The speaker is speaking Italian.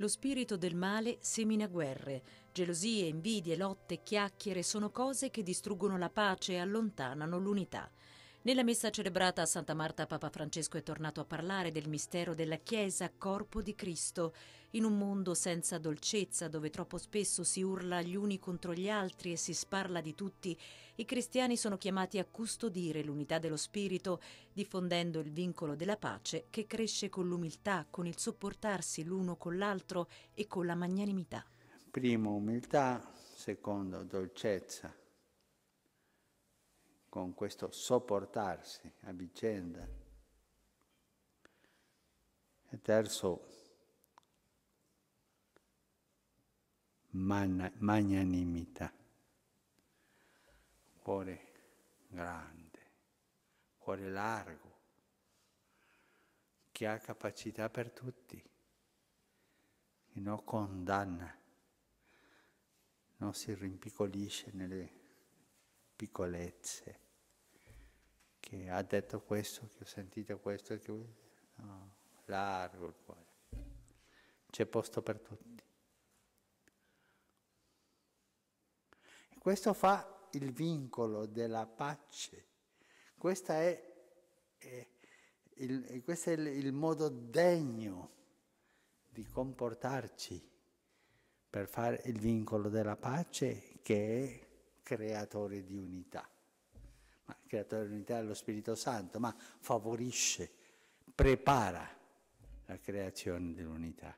Lo spirito del male semina guerre, gelosie, invidie, lotte, chiacchiere sono cose che distruggono la pace e allontanano l'unità. Nella messa celebrata a Santa Marta Papa Francesco è tornato a parlare del mistero della Chiesa, corpo di Cristo, in un mondo senza dolcezza dove troppo spesso si urla gli uni contro gli altri e si sparla di tutti, i cristiani sono chiamati a custodire l'unità dello spirito, diffondendo il vincolo della pace che cresce con l'umiltà, con il sopportarsi l'uno con l'altro e con la magnanimità. Primo umiltà, secondo dolcezza, con questo sopportarsi a vicenda. E terzo, magnanimità, cuore grande, cuore largo, che ha capacità per tutti, che non condanna, non si rimpiccolisce nelle piccolezze, che ha detto questo, che ho sentito questo, che... No, largo il cuore. C'è posto per tutti. E questo fa il vincolo della pace. Questo è, è, il, questo è il, il modo degno di comportarci per fare il vincolo della pace che è creatore di unità. Ma il creatore di unità è lo Spirito Santo, ma favorisce, prepara la creazione dell'unità.